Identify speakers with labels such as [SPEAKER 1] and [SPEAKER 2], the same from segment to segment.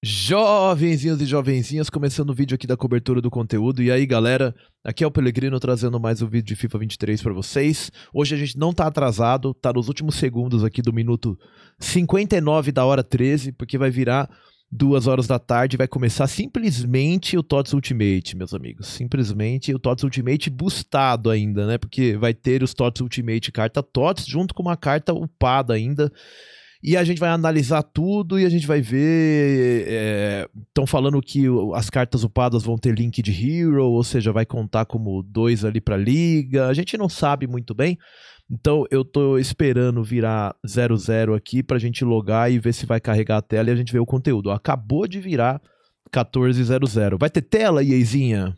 [SPEAKER 1] Jovenzinhos e jovenzinhas, começando o vídeo aqui da cobertura do conteúdo. E aí, galera, aqui é o Pelegrino trazendo mais um vídeo de FIFA 23 para vocês. Hoje a gente não tá atrasado, tá nos últimos segundos aqui do minuto 59 da hora 13, porque vai virar duas horas da tarde vai começar simplesmente o TOTS Ultimate, meus amigos. Simplesmente o TOTS Ultimate boostado ainda, né? Porque vai ter os TOTS Ultimate carta TOTS junto com uma carta upada ainda. E a gente vai analisar tudo e a gente vai ver. Estão é, falando que as cartas upadas vão ter link de hero, ou seja, vai contar como dois ali pra liga. A gente não sabe muito bem. Então eu tô esperando virar 00 aqui pra gente logar e ver se vai carregar a tela e a gente ver o conteúdo. Acabou de virar 1400. Vai ter tela, Iezinha?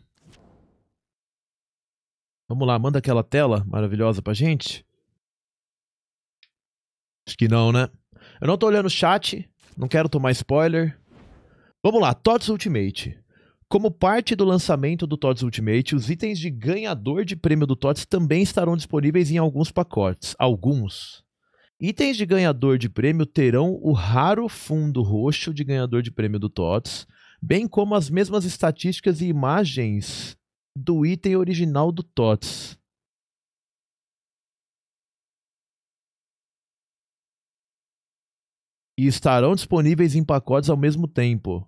[SPEAKER 1] Vamos lá, manda aquela tela maravilhosa pra gente. Acho que não, né? Eu não tô olhando o chat, não quero tomar spoiler. Vamos lá, TOTS Ultimate. Como parte do lançamento do TOTS Ultimate, os itens de ganhador de prêmio do TOTS também estarão disponíveis em alguns pacotes. Alguns. Itens de ganhador de prêmio terão o raro fundo roxo de ganhador de prêmio do TOTS, bem como as mesmas estatísticas e imagens do item original do TOTS. e estarão disponíveis em pacotes ao mesmo tempo.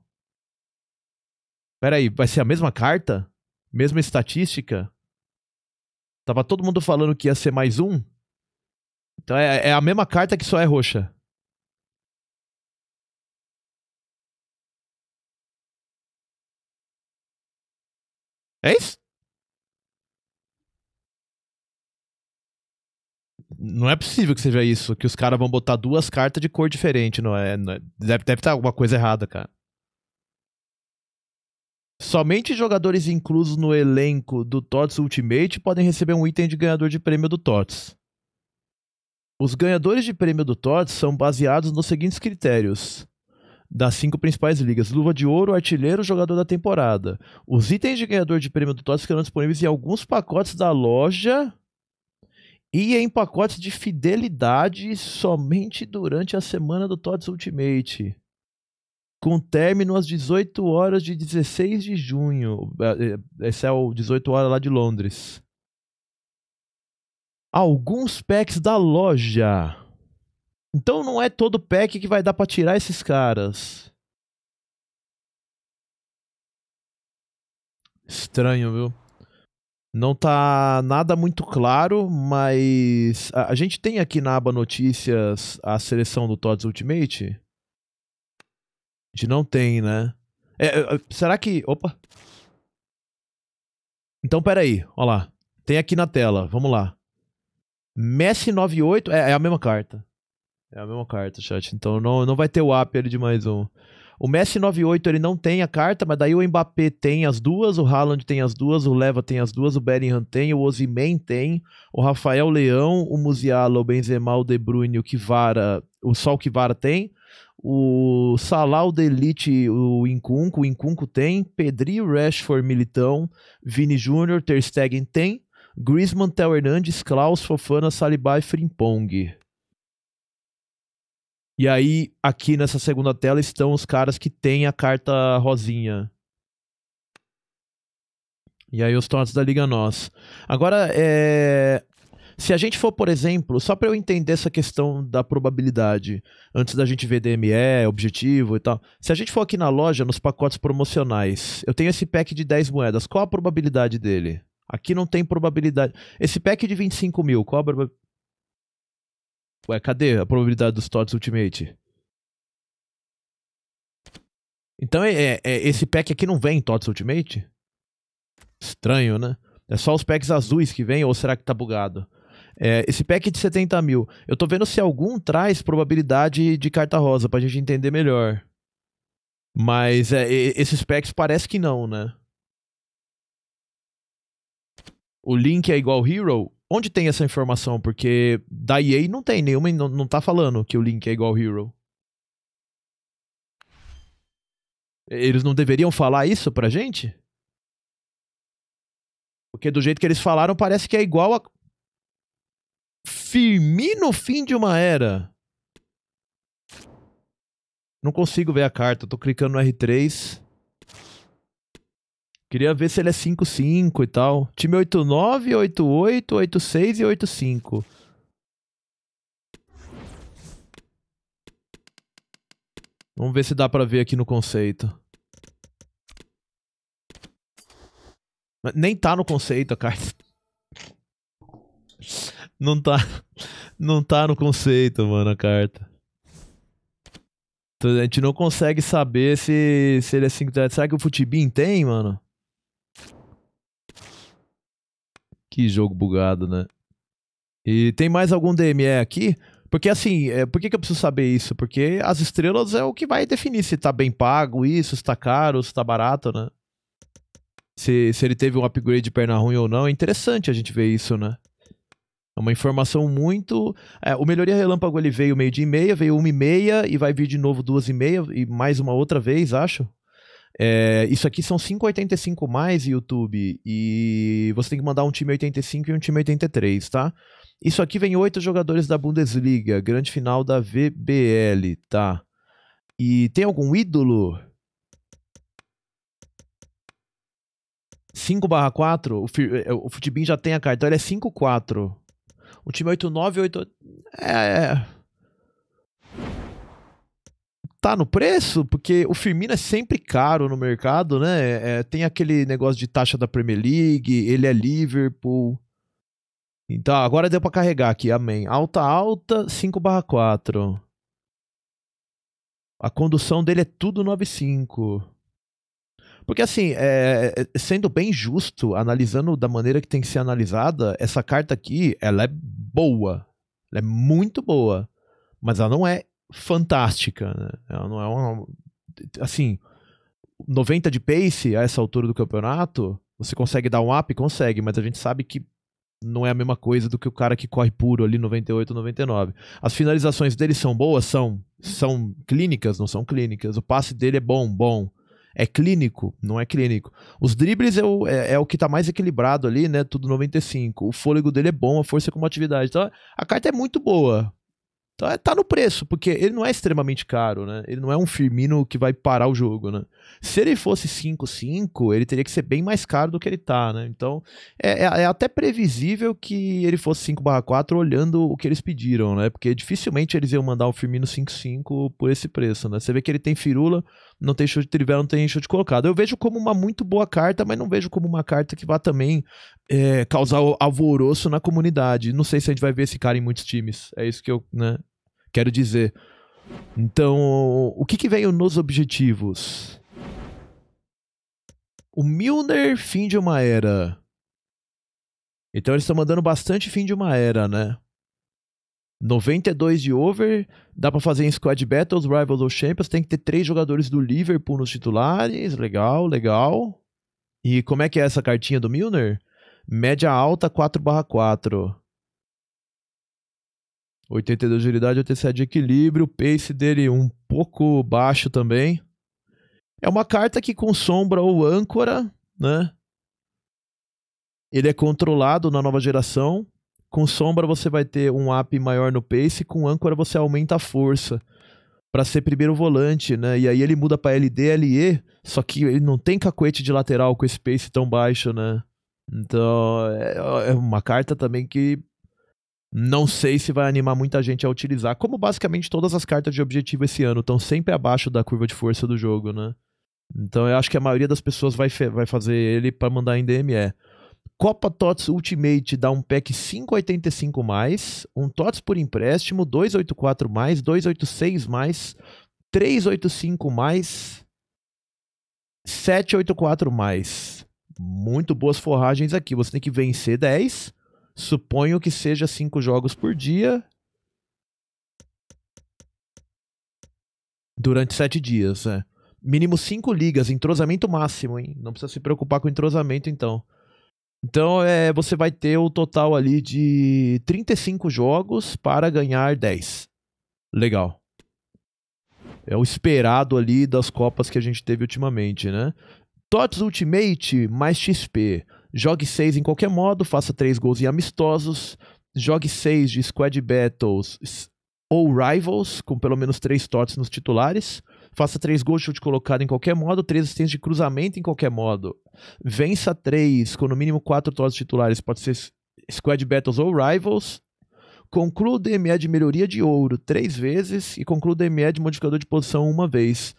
[SPEAKER 1] Peraí, vai ser a mesma carta? Mesma estatística? Tava todo mundo falando que ia ser mais um? Então é, é a mesma carta que só é roxa. É isso? não é possível que seja isso, que os caras vão botar duas cartas de cor diferente, não é? Não é deve, deve estar alguma coisa errada, cara. Somente jogadores inclusos no elenco do TOTS Ultimate podem receber um item de ganhador de prêmio do TOTS. Os ganhadores de prêmio do TOTS são baseados nos seguintes critérios das cinco principais ligas: Luva de Ouro, Artilheiro, Jogador da Temporada. Os itens de ganhador de prêmio do TOTS ficarão disponíveis em alguns pacotes da loja e é em pacotes de fidelidade somente durante a semana do TOTS Ultimate. Com término às 18 horas de 16 de junho. É, é, esse é o 18 horas lá de Londres. Alguns packs da loja. Então não é todo pack que vai dar para tirar esses caras. Estranho, viu? Não tá nada muito claro, mas a, a, gente tem aqui na aba notícias a seleção do Todds Ultimate? A gente não tem, né? É, é, é será que. Opa! Então peraí, ó lá. Tem aqui na tela, vamos lá. Messi 98, é, é a mesma carta. É a mesma carta, chat. Então não, não vai ter o app ali de mais um. O Messi 98 ele não tem a carta, mas daí o Mbappé tem as duas, o Haaland tem as duas, o Leva tem as duas, o Bellingham tem, o Osimhen tem, o Rafael Leão, o Musiala, o Benzema, o De Bruyne, o Kivara, o Sol Kivara tem, o Salah, o Delite, o Incunco, o Incunco tem, Pedri, Rashford, Militão, Vini Júnior, Ter Stegen tem, Griezmann, Theo Hernandes, Klaus, Fofana, Saliba e Frimpong. E aí, aqui nessa segunda tela estão os caras que têm a carta rosinha. E aí os tontos da Liga Nós. Agora, é... se a gente for, por exemplo, só para eu entender essa questão da probabilidade, antes da gente ver DME, objetivo e tal, se a gente for aqui na loja, nos pacotes promocionais, eu tenho esse pack de 10 moedas, qual a probabilidade dele? Aqui não tem probabilidade. Esse pack de 25 mil, qual a Ué, cadê a probabilidade dos TOTS Ultimate? Então é, é, é, esse pack aqui não vem em TOTS Ultimate? Estranho, né? É só os packs azuis que vem ou será que tá bugado? É, esse pack é de 70 mil, eu tô vendo se algum traz probabilidade de carta rosa pra gente entender melhor. Mas é, esses packs parece que não, né? O Link é igual Hero? Onde tem essa informação? Porque da EA não tem nenhuma, não, não tá falando que o Link é igual ao Hero. Eles não deveriam falar isso pra gente? Porque do jeito que eles falaram, parece que é igual a. Firmino fim de uma era. Não consigo ver a carta, tô clicando no R3. Queria ver se ele é 5-5 e tal. Time 8-9, 8-8, 8-6 e 8-5. Vamos ver se dá pra ver aqui no conceito. Nem tá no conceito a carta. Não tá. Não tá no conceito, mano, a carta. Então, a gente não consegue saber se, se ele é 5 Será que o Futibin tem, mano? Que jogo bugado, né? E tem mais algum DME aqui? Porque assim, é, por que, que eu preciso saber isso? Porque as estrelas é o que vai definir se tá bem pago isso, se tá caro, se tá barato, né? Se, se ele teve um upgrade de perna ruim ou não. É interessante a gente ver isso, né? É uma informação muito. É, o Melhoria Relâmpago ele veio meio de e meia, veio uma e meia e vai vir de novo duas e meia e mais uma outra vez, acho. É, isso aqui são 5,85 mais YouTube. E você tem que mandar um time 85 e um time 83, tá? Isso aqui vem oito jogadores da Bundesliga, grande final da VBL, tá? E tem algum ídolo? 5 4, o, é, o Futibin já tem a carta, então ele é 5-4. O time 8-9 e 8... É... é tá no preço, porque o Firmino é sempre caro no mercado, né? É, é, tem aquele negócio de taxa da Premier League, ele é Liverpool. Então, agora deu para carregar aqui, amém. Alta, alta, 5/4. A condução dele é tudo 9.5. Porque, assim, é, é, sendo bem justo, analisando da maneira que tem que ser analisada, essa carta aqui, ela é boa. Ela é muito boa. Mas ela não é fantástica, né? Ela não é uma. Assim, 90 de pace a essa altura do campeonato, você consegue dar um up? Consegue, mas a gente sabe que não é a mesma coisa do que o cara que corre puro ali 98, 99. As finalizações dele são boas? São. São clínicas? Não são clínicas. O passe dele é bom? Bom. É clínico? Não é clínico. Os dribles é o, é, é o que está mais equilibrado ali, né? Tudo 95. O fôlego dele é bom, a força é como atividade. Então, a carta é muito boa. Então é, tá no preço, porque ele não é extremamente caro, né? Ele não é um Firmino que vai parar o jogo, né? Se ele fosse 5-5, ele teria que ser bem mais caro do que ele tá, né? Então é, é, é até previsível que ele fosse 5/4 olhando o que eles pediram, né? Porque dificilmente eles iam mandar o Firmino 5-5 por esse preço, né? Você vê que ele tem firula, não tem show de trivela, não tem show de colocado. Eu vejo como uma muito boa carta, mas não vejo como uma carta que vá também é, causar alvoroço na comunidade. Não sei se a gente vai ver esse cara em muitos times. É isso que eu né, quero dizer. Então, o que, que veio nos objetivos? O Milner, fim de uma era. Então eles estão mandando bastante fim de uma era, né? 92 de over, dá para fazer em squad battles, rivals ou champions, tem que ter três jogadores do Liverpool nos titulares, legal, legal. E como é que é essa cartinha do Milner? Média alta 4/4. 82 de agilidade, 87 de equilíbrio, pace dele um pouco baixo também. É uma carta que com sombra ou âncora, né? Ele é controlado na nova geração, com sombra você vai ter um up maior no pace, com âncora você aumenta a força para ser primeiro volante, né? E aí ele muda para LD, LE, só que ele não tem cacoete de lateral com esse pace tão baixo, né? Então, é, é uma carta também que não sei se vai animar muita gente a utilizar, como basicamente todas as cartas de objetivo esse ano estão sempre abaixo da curva de força do jogo, né? Então eu acho que a maioria das pessoas vai, vai fazer ele para mandar em DME. Copa TOTS Ultimate dá um pack 585 mais, um TOTS por empréstimo, 284 mais, 286 mais, 385 mais, 784 mais. Muito boas forragens aqui. Você tem que vencer 10. Suponho que seja 5 jogos por dia. Durante 7 dias, é. Mínimo 5 ligas, entrosamento máximo, hein? Não precisa se preocupar com entrosamento, então. Então é, você vai ter o total ali de 35 jogos para ganhar 10. Legal. É o esperado ali das Copas que a gente teve ultimamente, né? TOTS Ultimate mais XP. Jogue 6 em qualquer modo, faça 3 gols em amistosos. Jogue 6 de Squad Battles ou Rivals, com pelo menos 3 TOTS nos titulares. Faça três gols de chute colocado em qualquer modo, três assistências de cruzamento em qualquer modo. Vença três, com no mínimo quatro torres titulares, pode ser Squad Battles ou Rivals. Conclua o DME de melhoria de ouro três vezes e conclua o DME de modificador de posição uma vez.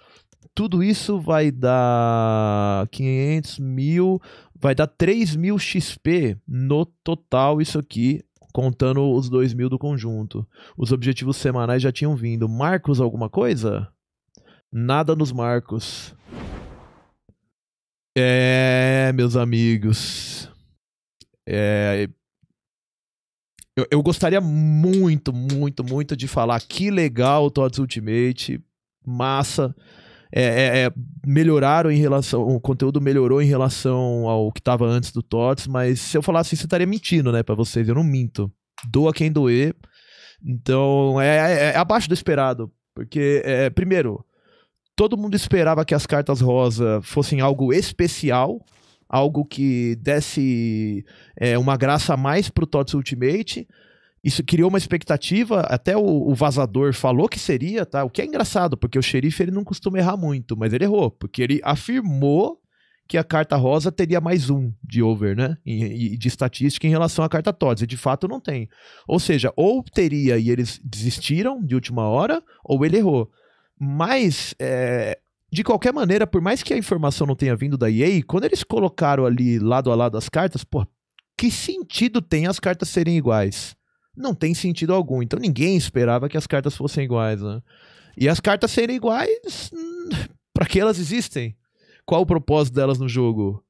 [SPEAKER 1] Tudo isso vai dar 500 mil, vai dar 3 mil XP no total isso aqui, contando os 2 mil do conjunto. Os objetivos semanais já tinham vindo. Marcos, alguma coisa? Nada nos marcos. É, meus amigos. É, eu, eu, gostaria muito, muito, muito de falar que legal o Tots Ultimate, massa. É, é, é, melhoraram em relação. O conteúdo melhorou em relação ao que estava antes do Tots, mas se eu falasse isso, eu estaria mentindo, né, para vocês. Eu não minto. Doa quem doer. Então, é, é, é abaixo do esperado. Porque, primeiro, todo mundo esperava que as cartas rosa fossem algo especial, algo que desse é, uma graça a mais pro TOTS Ultimate. Isso criou uma expectativa, até o, o, vazador falou que seria, tá? O que é engraçado, porque o xerife ele não costuma errar muito, mas ele errou, porque ele afirmou que a carta rosa teria mais um de over, né? E, e de estatística em relação à carta TOTS, e de fato não tem. Ou seja, ou teria e eles desistiram de última hora, ou ele errou. Mas, é, de qualquer maneira, por mais que a informação não tenha vindo da EA, quando eles colocaram ali lado a lado as cartas, pô, que sentido tem as cartas serem iguais? Não tem sentido algum. Então ninguém esperava que as cartas fossem iguais, né? E as cartas serem iguais, hum, para que elas existem? Qual o propósito delas no jogo?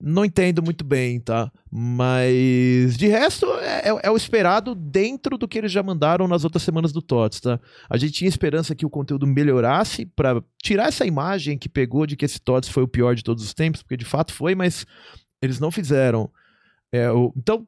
[SPEAKER 1] Não entendo muito bem, tá? Mas de resto é, é, é, o esperado dentro do que eles já mandaram nas outras semanas do TOTS, tá? A gente tinha esperança que o conteúdo melhorasse para tirar essa imagem que pegou de que esse TOTS foi o pior de todos os tempos, porque de fato foi, mas eles não fizeram. É, o, então,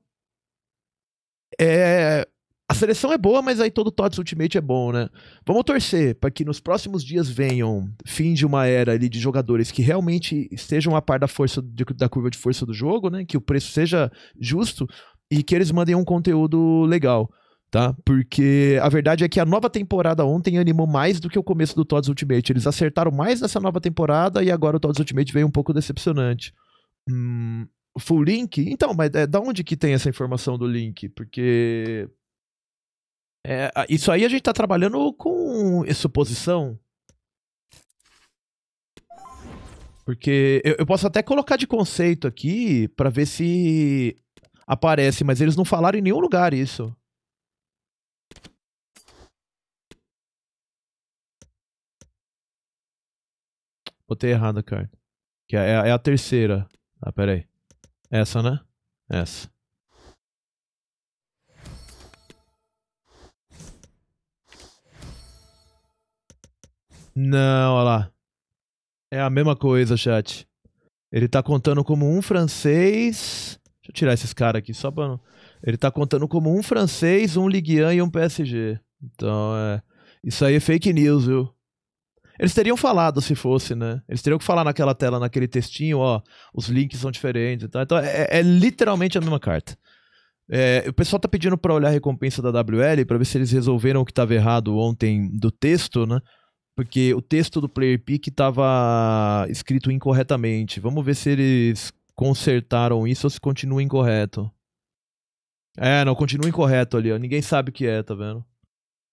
[SPEAKER 1] é, a seleção é boa, mas aí todo TOTS Ultimate é bom, né? Vamos torcer para que nos próximos dias venham fim de uma era ali de jogadores que realmente estejam a par da força de, da curva de força do jogo, né? Que o preço seja justo e que eles mandem um conteúdo legal, tá? Porque a verdade é que a nova temporada ontem animou mais do que o começo do TOTS Ultimate. Eles acertaram mais nessa nova temporada e agora o TOTS Ultimate veio um pouco decepcionante. Hum, full link? Então, mas é, da onde que tem essa informação do link? Porque é, isso aí a gente tá trabalhando com suposição. Porque eu, eu posso até colocar de conceito aqui para ver se aparece, mas eles não falaram em nenhum lugar isso. Botei errado a carta. Que é, é, é a terceira. Ah, peraí. Essa, né? Essa. Não, olha lá. É a mesma coisa, chat. Ele tá contando como um francês. Deixa eu tirar esses caras aqui só pra não. Ele tá contando como um francês, um Ligue 1 e um PSG. Então, é. Isso aí é fake news, viu? Eles teriam falado se fosse, né? Eles teriam que falar naquela tela, naquele textinho, ó, os links são diferentes. Então, então é, é literalmente a mesma carta. É, o pessoal tá pedindo para olhar a recompensa da WL para ver se eles resolveram o que estava errado ontem do texto, né? porque o texto do player pick estava escrito incorretamente. Vamos ver se eles consertaram isso ou se continua incorreto. É, não, continua incorreto ali, ó. Ninguém sabe o que é, tá vendo?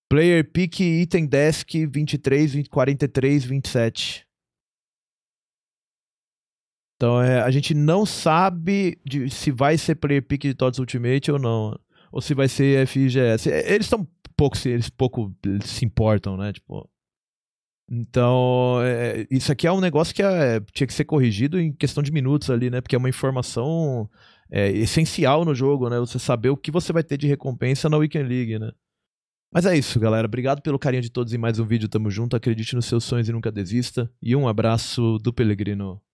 [SPEAKER 1] Player pick item desk 23, 20, 43, 27. Então é, a gente não sabe de, se vai ser player pick de Todd's Ultimate ou não. Ou se vai ser FGS. É, eles estão pouco, eles pouco se importam, né? Tipo. Então, é, é, isso aqui é um negócio que é, tinha que ser corrigido em questão de minutos ali, né? Porque é uma informação é, essencial no jogo, né? Você saber o que você vai ter de recompensa na Weekend League, né? Mas é isso, galera. Obrigado pelo carinho de todos em mais um vídeo. Tamo junto. Acredite nos seus sonhos e nunca desista. E um abraço do Pelegrino.